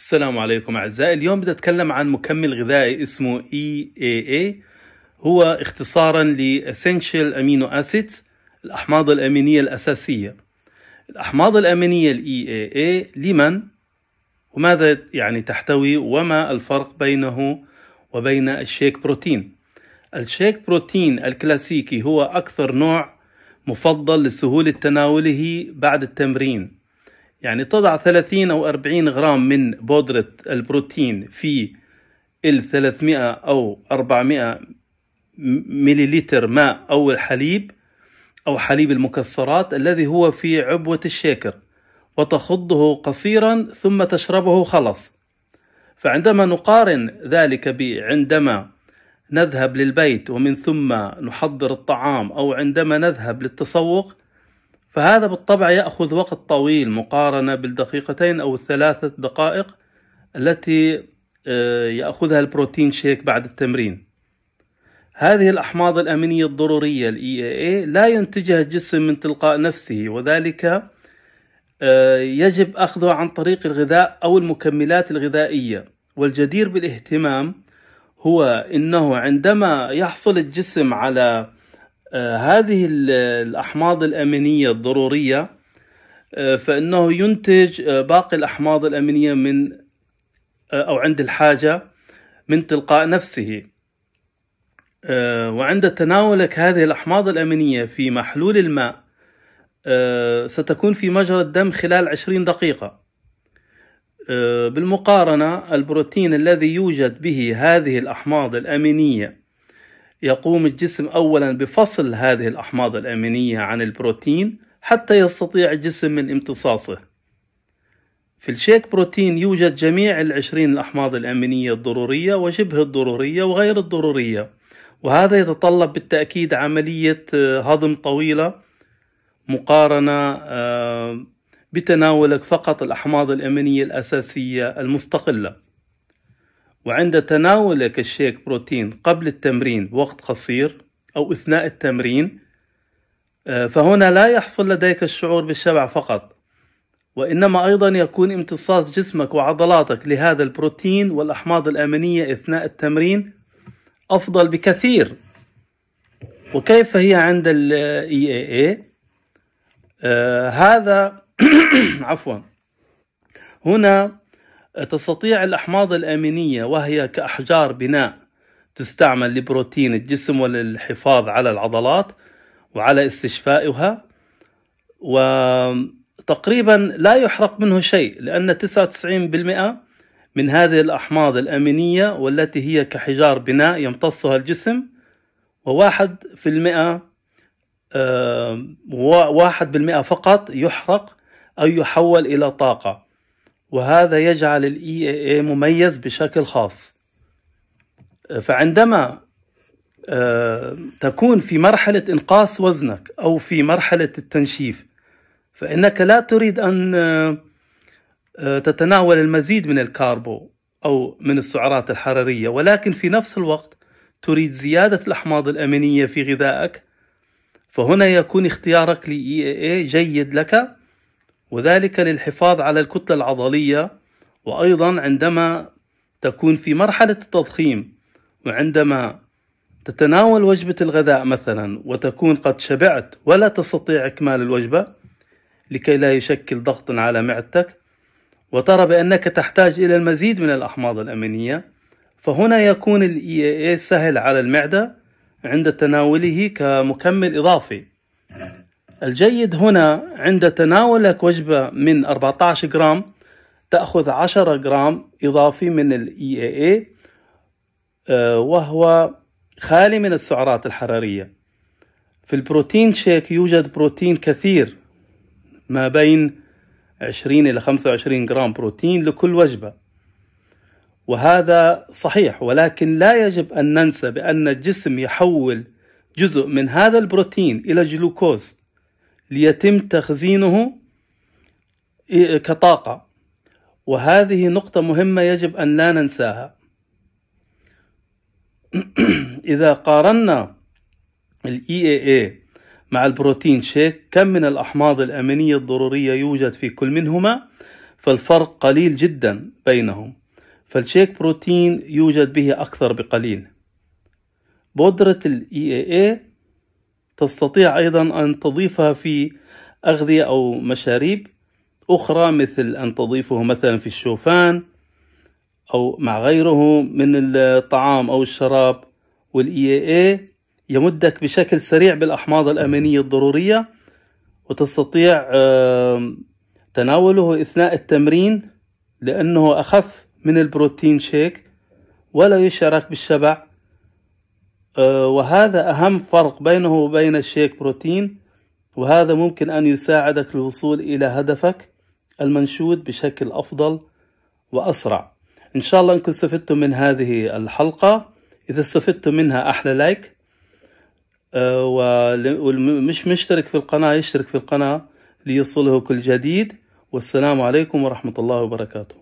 السلام عليكم أعزائي اليوم بدي أتكلم عن مكمل غذائي اسمه EAA هو اختصارا ل Essential Amino Acids الأحماض الأمينية الأساسية الأحماض الأمينية الـ EAA لمن وماذا يعني تحتوي وما الفرق بينه وبين الشيك بروتين الشيك بروتين الكلاسيكي هو أكثر نوع مفضل لسهولة تناوله بعد التمرين يعني تضع 30 أو 40 غرام من بودرة البروتين في ال 300 أو 400 مليليتر ماء أو الحليب أو حليب المكسرات الذي هو في عبوة الشاكر وتخضه قصيرا ثم تشربه خلص فعندما نقارن ذلك عندما نذهب للبيت ومن ثم نحضر الطعام أو عندما نذهب للتسوق فهذا بالطبع يأخذ وقت طويل مقارنة بالدقيقتين أو الثلاثة دقائق التي آه، يأخذها البروتين شيك بعد التمرين هذه الأحماض الأمينية الضرورية الـ EAA لا ينتجها الجسم من تلقاء نفسه وذلك آه، يجب أخذه عن طريق الغذاء أو المكملات الغذائية والجدير بالاهتمام هو أنه عندما يحصل الجسم على آه، هذه الأحماض الأمينية الضرورية آه، فإنه ينتج آه، باقي الأحماض الأمينية من أو عند الحاجة من تلقاء نفسه وعند تناولك هذه الأحماض الأمينية في محلول الماء ستكون في مجرى الدم خلال 20 دقيقة بالمقارنة البروتين الذي يوجد به هذه الأحماض الأمينية يقوم الجسم أولا بفصل هذه الأحماض الأمينية عن البروتين حتى يستطيع الجسم من امتصاصه في الشيك بروتين يوجد جميع العشرين الأحماض الأمينية الضرورية وشبه الضرورية وغير الضرورية وهذا يتطلب بالتأكيد عملية آه، هضم طويلة مقارنة آه، بتناولك فقط الأحماض الأمينية الأساسية المستقلة وعند تناولك الشيك بروتين قبل التمرين وقت قصير أو أثناء التمرين آه، فهنا لا يحصل لديك الشعور بالشبع فقط وإنما أيضا يكون امتصاص جسمك وعضلاتك لهذا البروتين والأحماض الأمينية أثناء التمرين أفضل بكثير وكيف هي عند ال EAA آه هذا عفوا هنا تستطيع الأحماض الأمينية وهي كأحجار بناء تستعمل لبروتين الجسم وللحفاظ على العضلات وعلى استشفائها وتقريبا لا يحرق منه شيء لأن 99% من هذه الأحماض الأمينية والتي هي كحجار بناء يمتصها الجسم وواحد في المئة آه، واحد بالمئة فقط يحرق أو يحول إلى طاقة وهذا يجعل الـ EAA مميز بشكل خاص فعندما آه، تكون في مرحلة إنقاص وزنك أو في مرحلة التنشيف فإنك لا تريد أن آه، آه، تتناول المزيد من الكاربو أو من السعرات الحرارية ولكن في نفس الوقت تريد زيادة الأحماض الأمينية في غذائك فهنا يكون اختيارك لـ EAA جيد لك وذلك للحفاظ على الكتلة العضلية وأيضا عندما تكون في مرحلة التضخيم وعندما تتناول وجبة الغذاء مثلا وتكون قد شبعت ولا تستطيع إكمال الوجبة لكي لا يشكل ضغط على معدتك وترى بأنك تحتاج إلى المزيد من الأحماض الأمينية فهنا يكون الـ EAA سهل على المعدة عند تناوله كمكمل إضافي الجيد هنا عند تناولك وجبة من 14 جرام تأخذ 10 جرام إضافي من الـ EAA آه، وهو خالي من السعرات الحرارية في البروتين شيك يوجد بروتين كثير ما بين 20 إلى 25 جرام بروتين لكل وجبة وهذا صحيح ولكن لا يجب أن ننسى بأن الجسم يحول جزء من هذا البروتين إلى جلوكوز ليتم تخزينه إيه، كطاقة وهذه نقطة مهمة يجب أن لا ننساها إذا قارنا الـ EAA مع البروتين شيك كم من الأحماض الأمينية الضرورية يوجد في كل منهما فالفرق قليل جدا بينهم فالشيك بروتين يوجد به أكثر بقليل بودرة الـ EAA تستطيع أيضا أن تضيفها في أغذية أو مشاريب أخرى مثل أن تضيفه مثلا في الشوفان أو مع غيره من الطعام أو الشراب والإي اي اي يمدك بشكل سريع بالأحماض الأمينية الضرورية وتستطيع تناوله أثناء التمرين لأنه أخف من البروتين شيك ولا يشعرك بالشبع آه، وهذا أهم فرق بينه وبين الشيك بروتين وهذا ممكن أن يساعدك للوصول إلى هدفك المنشود بشكل أفضل وأسرع إن شاء الله أنكم استفدتم من هذه الحلقة إذا استفدتم منها أحلى لايك آه، ومش مشترك في القناة يشترك في القناة ليصله كل جديد والسلام عليكم ورحمة الله وبركاته